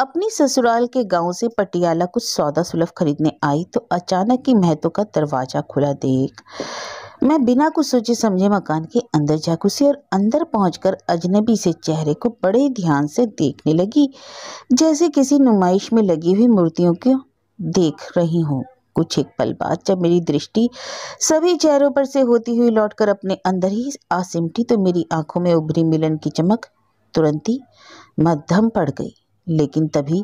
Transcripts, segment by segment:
अपनी ससुराल के गांव से पटियाला कुछ सौदा सुलभ खरीदने आई तो अचानक ही महतो का दरवाजा खुला देख मैं बिना कुछ सोचे समझे मकान के अंदर जा घुसी और अंदर पहुंचकर अजनबी से चेहरे को बड़े ध्यान से देखने लगी जैसे किसी नुमाइश में लगी हुई मूर्तियों को देख रही हूँ कुछ एक पल बाद जब मेरी दृष्टि सभी चेहरों पर से होती हुई लौटकर अपने अंदर ही आ सिमटी तो मेरी आंखों में उभरी मिलन की चमक तुरंत ही मध्यम पड़ गई लेकिन तभी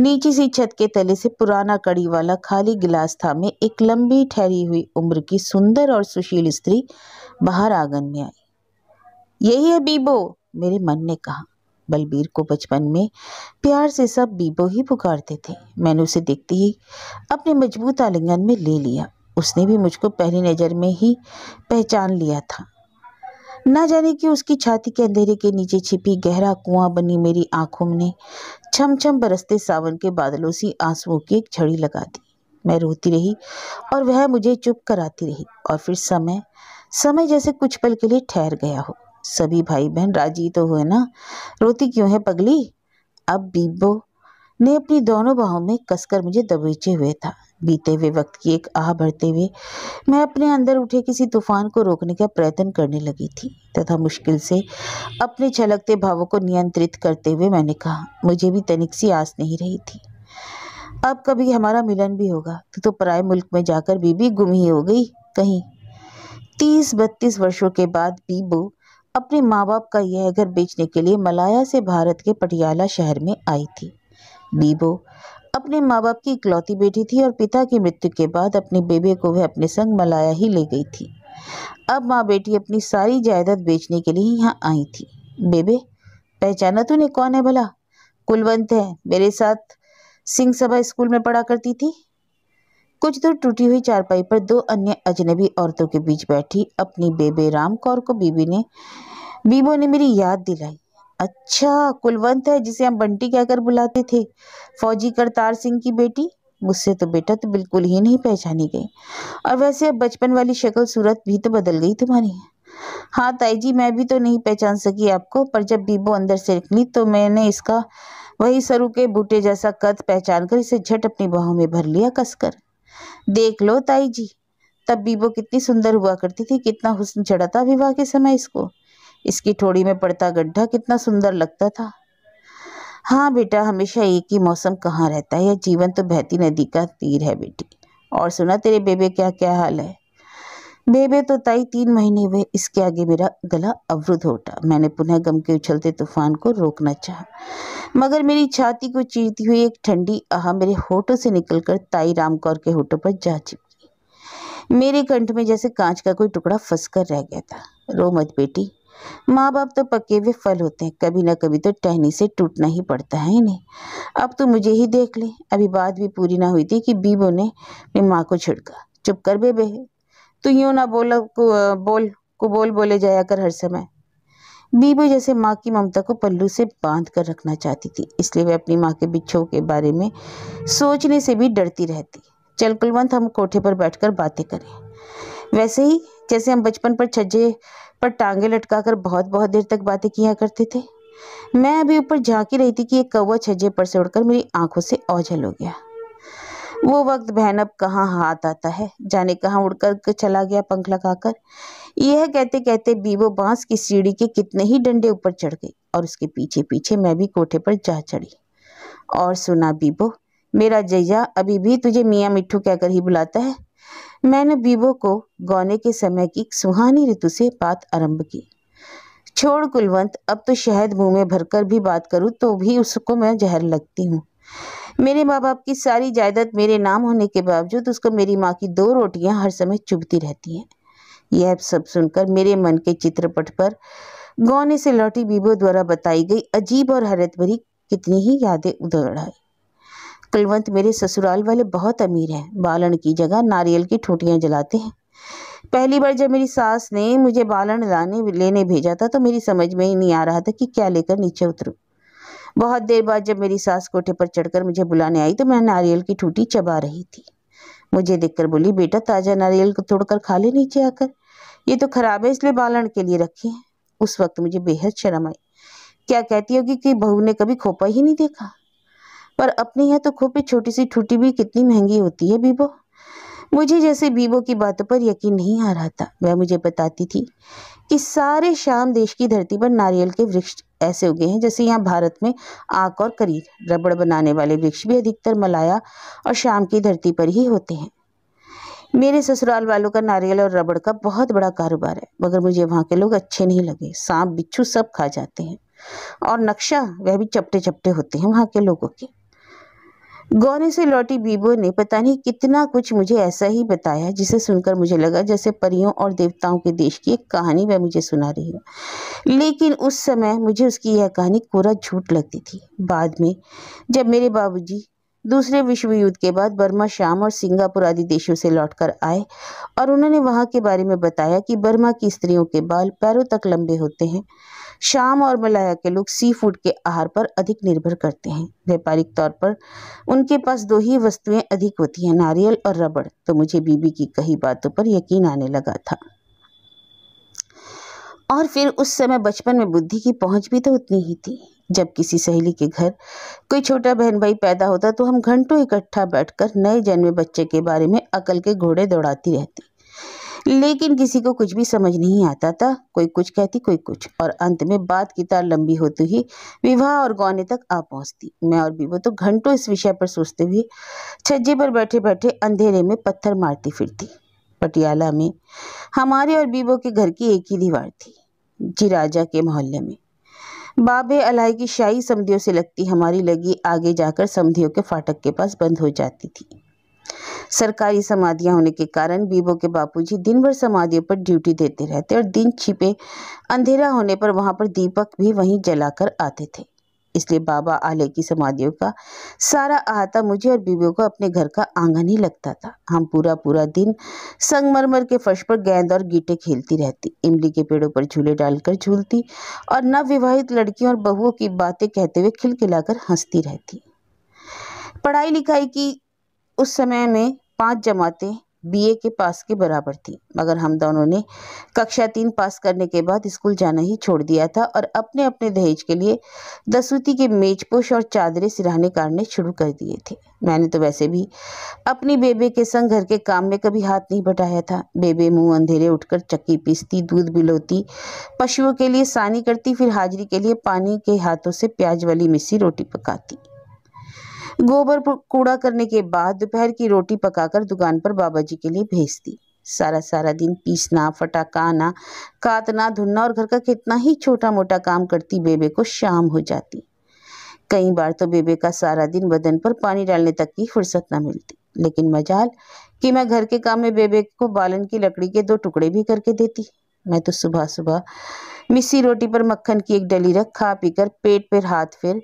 नीची सी छत के तले से पुराना कड़ी वाला खाली गिलास थामे एक लंबी ठहरी हुई उम्र की सुंदर और सुशील स्त्री बाहर आंगन में आई यही है बीबो मेरे मन ने कहा बलबीर को बचपन में प्यार से सब बीबो ही पुकारते थे मैंने उसे देखते ही अपने मजबूत आलिंगन में ले लिया उसने भी मुझको पहली नज़र में ही पहचान लिया था न जाने कि उसकी छाती के अंधेरे के नीचे छिपी गहरा कुआं बनी मेरी आंखों ने छम छम बरसते सावन के बादलों से आंसुओं की एक झड़ी लगा दी मैं रोती रही और वह मुझे चुप कराती रही और फिर समय समय जैसे कुछ पल के लिए ठहर गया हो सभी भाई बहन राजी तो हुए ना रोती क्यों है पगली अब बीबो ने अपनी दोनों बाहों में कसकर मुझे दबीचे हुए था बीते हुए वक्त की एक आह भरते हुए मैं अपने अंदर उठे किसी तूफान को रोकने का प्रयत्न करने लगी थी तथा मुश्किल से अपने छलकते भावों को नियंत्रित करते हुए मैंने कहा मुझे भी तनिक सी आस नहीं रही थी अब कभी हमारा मिलन भी होगा तो, तो पराए मुल्क में जाकर बीबी गुम ही हो गई कहीं तीस बत्तीस वर्षों के बाद बीबो अपने माँ बाप का यह घर बेचने के लिए मलाया से भारत के पटियाला शहर में आई थी बीबो अपने माँ बाप की इकलौती बेटी थी और पिता की मृत्यु के बाद अपनी बेबे को वह अपने संग मलाया ही ले गई थी अब माँ बेटी अपनी सारी जायदाद बेचने के लिए यहाँ आई थी बेबे पहचाना तूने कौन है भला कुलवंत है मेरे साथ सिंह सभा स्कूल में पढ़ा करती थी कुछ दूर टूटी हुई चारपाई पर दो अन्य अजनबी औरतों के बीच बैठी अपनी बेबे राम कौर को बीबी ने बीबो ने मेरी याद दिलाई अच्छा कुलवंत है जिसे हम बंटी कहकर बुलाते थे फौजी करतार सिंह की बेटी मुझसे तो बेटा तो बिल्कुल ही नहीं पहचानी गई और वैसे अब बचपन वाली शक्ल सूरत भी तो बदल गई तुम्हारी हाँ ताई जी मैं भी तो नहीं पहचान सकी आपको पर जब बीबो अंदर से निकली तो मैंने इसका वही सरु के बूटे जैसा कद पहचान कर इसे झट अपनी बाहों में भर लिया कसकर देख लो ताई जी तब बीबो कितनी सुंदर हुआ करती थी कितना हुस्न चढ़ा था विवाह के समय इसको इसकी ठोड़ी में पड़ता गड्ढा कितना सुंदर लगता था हाँ बेटा हमेशा एक ही मौसम कहाँ रहता है यह जीवन तो बहती नदी का तीर है बेटी और सुना तेरे बेबे क्या क्या हाल है बेबे तो ताई तीन महीने हुए इसके आगे मेरा गला अवरुद्ध होटा मैंने पुनः गम के उछलते तूफान को रोकना चाहा मगर मेरी छाती को चीरती हुई एक ठंडी आह मेरे होठों से निकलकर ताई रामकौर के होठों पर जा चिपकी मेरे कंठ में जैसे कांच का कोई टुकड़ा फंस कर रह गया था रो मत बेटी माँ बाप तो पक्के विफल होते हैं कभी ना कभी तो टहनी से टूटना ही पड़ता है इन्हें अब तो मुझे ही देख ले अभी बात भी पूरी ना हुई थी कि बीबो ने अपनी माँ को छिड़का चुप कर बेबे तू यूँ ना बोला को बोल को बोल बोले जाया कर हर समय बीबो जैसे माँ की ममता को पल्लू से बांध कर रखना चाहती थी इसलिए वह अपनी माँ के बिच्छों के बारे में सोचने से भी डरती रहती चल कुलवंत हम कोठे पर बैठकर बातें करें वैसे ही जैसे हम बचपन पर छज्जे पर टांगे लटका कर बहुत बहुत देर तक बातें किया करते थे मैं अभी ऊपर झांकी रही थी कि एक कौवा छज्जे पर से उड़कर मेरी आंखों से ओझल हो गया वो वक्त बहन अब कहाँ हाथ आता है जाने कहाँ उड़कर चला गया पंख लगाकर यह कहते कहते बीबो बांस की सीढ़ी के कितने ही डंडे ऊपर चढ़ गई और उसके पीछे पीछे मैं भी कोठे पर जा चढ़ी और सुना बीबो मेरा जैजा अभी भी तुझे मियाँ मिठू कहकर ही बुलाता है मैंने बीबो को गौने के समय की सुहानी ऋतु से बात आरंभ की छोड़ कुलवंत अब तो शहद मुंह में भरकर भी बात करूं तो भी उसको मैं जहर लगती हूँ मेरे माँ बाप की सारी जायदाद मेरे नाम होने के बावजूद उसको मेरी माँ की दो रोटियाँ हर समय चुभती रहती हैं यह सब सुनकर मेरे मन के चित्रपट पर गौने से लौटी बीबो द्वारा बताई गई अजीब और हैरत भरी कितनी ही यादें उदड़ आई कुलवंत मेरे ससुराल वाले बहुत अमीर हैं बालन की जगह नारियल की ठूटियाँ जलाते हैं पहली बार जब मेरी सास ने मुझे बालन लाने लेने भेजा था तो मेरी समझ में ही नहीं आ रहा था कि क्या लेकर नीचे उतरूँ बहुत देर बाद जब मेरी सास कोठे पर चढ़कर मुझे बुलाने आई तो मैं नारियल की ठूटी चबा रही थी मुझे देखकर बोली बेटा ताज़ा नारियल को तोड़कर खा ले नीचे आकर ये तो खराब है इसलिए बालन के लिए रखे है उस वक्त मुझे बेहद शर्म आई क्या कहती होगी कि बहू ने कभी खोपा ही नहीं देखा पर अपने है तो खोपे छोटी सी ठूटी भी कितनी महंगी होती है बीबो मुझे जैसे बीबो की बातों पर यकीन नहीं आ रहा था वह मुझे बताती थी कि सारे शाम देश की धरती पर नारियल के वृक्ष ऐसे उगे हैं जैसे यहाँ भारत में आक और करीर रबड़ बनाने वाले वृक्ष भी अधिकतर मलाया और शाम की धरती पर ही होते हैं मेरे ससुराल वालों का नारियल और रबड़ का बहुत बड़ा कारोबार है मगर मुझे वहाँ के लोग अच्छे नहीं लगे सांप बिच्छू सब खा जाते हैं और नक्शा वह भी चपटे चपटे होते हैं वहाँ के लोगों के गौने से लौटी बीबो ने पता नहीं कितना कुछ मुझे ऐसा ही बताया जिसे सुनकर मुझे लगा जैसे परियों और देवताओं के देश की एक कहानी वह मुझे सुना रही हो लेकिन उस समय मुझे उसकी यह कहानी कोरा झूठ लगती थी बाद में जब मेरे बाबूजी दूसरे विश्व युद्ध के बाद बर्मा शाम और सिंगापुर आदि देशों से लौटकर आए और उन्होंने वहाँ के बारे में बताया कि बर्मा की स्त्रियों के बाल पैरों तक लंबे होते हैं शाम और मलाया के लोग सी फूड के आहार पर अधिक निर्भर करते हैं व्यापारिक तौर पर उनके पास दो ही वस्तुएं अधिक होती हैं नारियल और रबड़ तो मुझे बीबी की कही बातों पर यकीन आने लगा था और फिर उस समय बचपन में बुद्धि की पहुंच भी तो उतनी ही थी जब किसी सहेली के घर कोई छोटा बहन भाई पैदा होता तो हम घंटों इकट्ठा बैठकर नए जन्मे बच्चे के बारे में अकल के घोड़े दौड़ाती रहती लेकिन किसी को कुछ भी समझ नहीं आता था कोई कुछ कहती कोई कुछ और अंत में बात की तार लंबी होती ही विवाह और गौने तक आ पहुंचती मैं और बीबो तो घंटों इस विषय पर सोचते हुए छज्जे पर बैठे बैठे अंधेरे में पत्थर मारती फिरती पटियाला में हमारे और बीबो के घर की एक ही दीवार थी जी राजा के मोहल्ले में बाबे अलाई की शाही समधियों से लगती हमारी लगी आगे जाकर समधियों के फाटक के पास बंद हो जाती थी सरकारी समाधियां होने के कारण बीबो के बापूजी दिन भर समाधियों पर ड्यूटी देते रहते और दिन छिपे अंधेरा होने पर वहां पर दीपक भी वहीं जलाकर आते थे इसलिए बाबा आले की समाधियों का सारा आहता मुझे और बीबो को अपने घर का आंगन ही लगता था हम पूरा पूरा दिन संगमरमर के फर्श पर गेंद और गीटे खेलती रहती इमली के पेड़ों पर झूले डालकर झूलती और नवविवाहित लड़कियों और बहुओं की बातें कहते हुए खिलखिलाकर हंसती रहती पढ़ाई लिखाई की उस समय में पांच जमातें बीए के पास के बराबर थी मगर हम दोनों ने कक्षा तीन पास करने के बाद स्कूल जाना ही छोड़ दिया था और अपने अपने दहेज के लिए दसूती के मेजपोश और चादरें सिराने काटने शुरू कर दिए थे मैंने तो वैसे भी अपनी बेबे के संग घर के काम में कभी हाथ नहीं बटाया था बेबे मुंह अंधेरे उठकर चक्की पीसती दूध बिलोती पशुओं के लिए सानी करती फिर हाजिरी के लिए पानी के हाथों से प्याज वाली मिस्सी रोटी पकाती गोबर कूड़ा करने के बाद दोपहर की रोटी पकाकर दुकान पर बाबा जी के लिए भेज दी सारा सारा दिन पीसना फटाका आना कातना धुनना और घर का कितना ही छोटा मोटा काम करती बेबे को शाम हो जाती कई बार तो बेबे का सारा दिन बदन पर पानी डालने तक की फुर्सत न मिलती लेकिन मजाल कि मैं घर के काम में बेबे को बालन की लकड़ी के दो टुकड़े भी करके देती मैं तो सुबह सुबह मिसी रोटी पर मक्खन की एक डली रख खा पीकर पेट पर हाथ फिर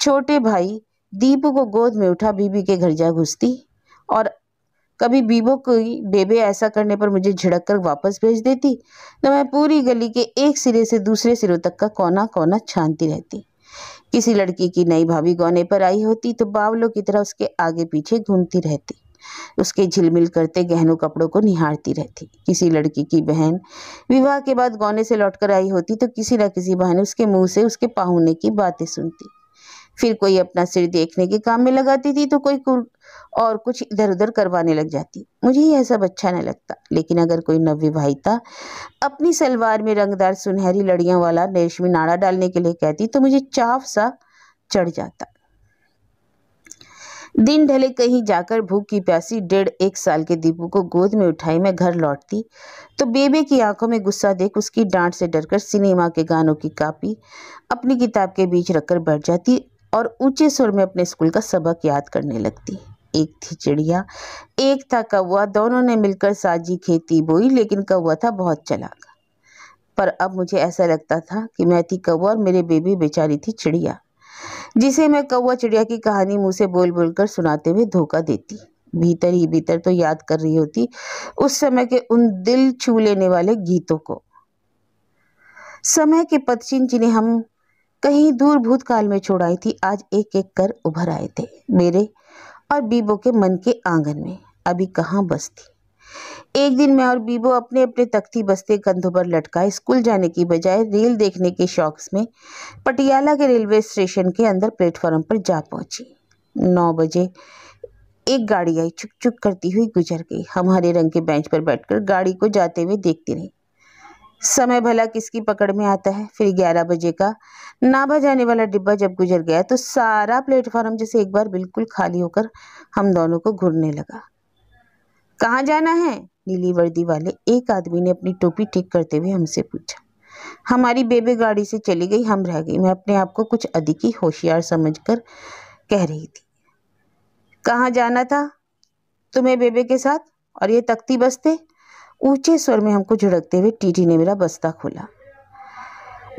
छोटे भाई दीपू को गोद में उठा बीबी के घर जा घुसती और कभी बीबो को बेबे ऐसा करने पर मुझे झिड़क कर वापस भेज देती तो मैं पूरी गली के एक सिरे से दूसरे सिरों तक का कोना कोना छानती रहती किसी लड़की की नई भाभी गौने पर आई होती तो बावलों की तरह उसके आगे पीछे घूमती रहती उसके झिलमिल करते गहनों कपड़ों को निहारती रहती किसी लड़की की बहन विवाह के बाद गौने से लौटकर आई होती तो किसी न किसी बहन उसके मुंह से उसके पाहुने की बातें सुनती फिर कोई अपना सिर देखने के काम में लगाती थी तो कोई और कुछ इधर उधर करवाने लग जाती मुझे यह सब अच्छा न लगता लेकिन अगर कोई नवविवाहिता अपनी सलवार में रंगदार सुनहरी लड़ियों वाला रेशमी नाड़ा डालने के लिए कहती तो मुझे चाफ सा चढ़ जाता दिन ढले कहीं जाकर भूख की प्यासी डेढ़ एक साल के दीपू को गोद में उठाई मैं घर लौटती तो बेबे की आंखों में गुस्सा देख उसकी डांट से डरकर सिनेमा के गानों की कापी अपनी किताब के बीच रखकर बैठ जाती और ऊंचे स्वर में अपने स्कूल का सबक याद करने लगती एक थी चिड़िया एक था कौआ दोनों ने मिलकर साजी खेती बोई लेकिन कौआ था बहुत चलाक पर अब मुझे ऐसा लगता था कि मैं थी कौआ और मेरे बेबी बेचारी थी चिड़िया जिसे मैं कौआ चिड़िया की कहानी मुँह से बोल बोल कर सुनाते हुए धोखा देती भीतर ही भीतर तो याद कर रही होती उस समय के उन दिल छू लेने वाले गीतों को समय के पदचिन जिन्हें हम कहीं दूर भूतकाल में छोड़ाई थी आज एक एक कर उभर आए थे मेरे और बीबो के मन के आंगन में अभी कहाँ बस थी एक दिन मैं और बीबो अपने अपने तख्ती बस्ते कंधों पर लटकाए स्कूल जाने की बजाय रेल देखने के शौक में पटियाला के रेलवे स्टेशन के अंदर प्लेटफॉर्म पर जा पहुंची नौ बजे एक गाड़ी आई चुक चुक करती हुई गुजर गई हम हरे रंग के बेंच पर बैठकर गाड़ी को जाते हुए देखती रही समय भला किसकी पकड़ में आता है फिर ग्यारह बजे का नाभा जाने वाला डिब्बा जब गुजर गया तो सारा प्लेटफॉर्म जैसे एक बार बिल्कुल खाली होकर हम दोनों को घूरने लगा कहाँ जाना है नीली वर्दी वाले एक आदमी ने अपनी टोपी ठीक करते हुए हमसे पूछा हमारी बेबे गाड़ी से चली गई हम रह गई मैं अपने आप को कुछ अधिक ही होशियार कर कह रही थी कहाँ जाना था तुम्हें बेबे के साथ और ये तख्ती बस्ते ऊंचे स्वर में हमको झुड़कते हुए टीटी ने मेरा बस्ता खोला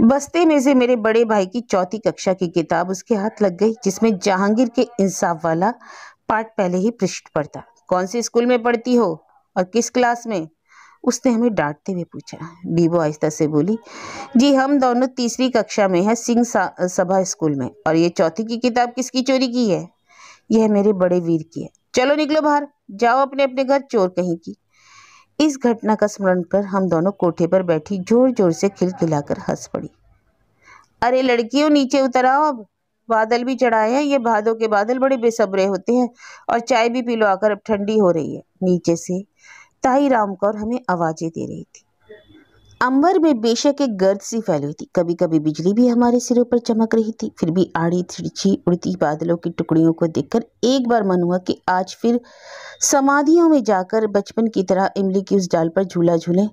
बस्ते में से मेरे बड़े भाई की चौथी कक्षा की किताब उसके हाथ लग गई जिसमें जहांगीर के इंसाफ वाला पार्ट पहले ही पृष्ठ पर था कौन से स्कूल में पढ़ती हो और किस क्लास में उसने हमें डांटते हुए पूछा बीबो आहिस्ता से बोली जी हम दोनों तीसरी कक्षा में हैं सिंह सभा स्कूल में और ये चौथी की किताब किसकी चोरी की है यह मेरे बड़े वीर की है चलो निकलो बाहर जाओ अपने अपने घर चोर कहीं की इस घटना का स्मरण कर हम दोनों कोठे पर बैठी जोर जोर से खिलखिलाकर हंस पड़ी अरे लड़कियों नीचे उतर आओ अब बादल भी चढ़ाए हैं ये भादों के बादल बड़े बेसब्रे होते हैं और चाय भी पिलवाकर अब ठंडी हो रही है नीचे से ताई राम कौर हमें आवाजें दे रही थी अंबर में बेशक एक गर्द सी फैली हुई थी कभी कभी बिजली भी हमारे सिरों पर चमक रही थी फिर भी आड़ी तिरछी उड़ती बादलों की टुकड़ियों को देखकर एक बार मन हुआ कि आज फिर समाधियों में जाकर बचपन की तरह इमली की उस डाल पर झूला झूलें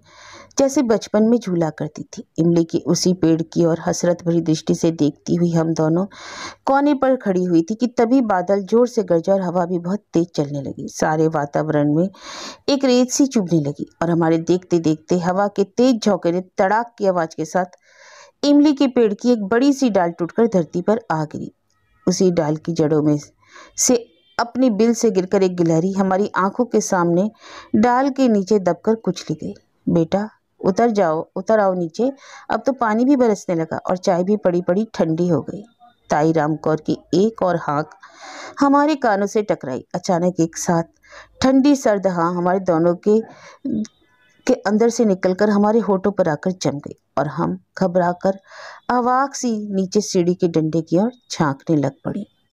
जैसे बचपन में झूला करती थी इमली के उसी पेड़ की ओर हसरत भरी दृष्टि से देखती हुई हम दोनों कोने पर खड़ी हुई थी कि तभी बादल जोर से गरजा और हवा भी बहुत तेज चलने लगी सारे वातावरण में एक रेत सी चुभने लगी और हमारे देखते देखते हवा के तेज झोंके ने तड़ाक की आवाज़ के साथ इमली के पेड़ की एक बड़ी सी डाल टूटकर धरती पर आ गिरी उसी डाल की जड़ों में से अपनी बिल से गिरकर एक गिलहरी हमारी आंखों के सामने डाल के नीचे दबकर कुचली गई बेटा उतर जाओ उतर आओ नीचे अब तो पानी भी बरसने लगा और चाय भी पड़ी पड़ी ठंडी हो गई ताई राम कौर की एक और हाँक हमारे कानों से टकराई अचानक एक साथ ठंडी सर्द हाँ हमारे दोनों के के अंदर से निकलकर हमारे होठों पर आकर जम गई और हम घबरा कर अवाक सी नीचे सीढ़ी के डंडे की ओर झांकने लग पड़ी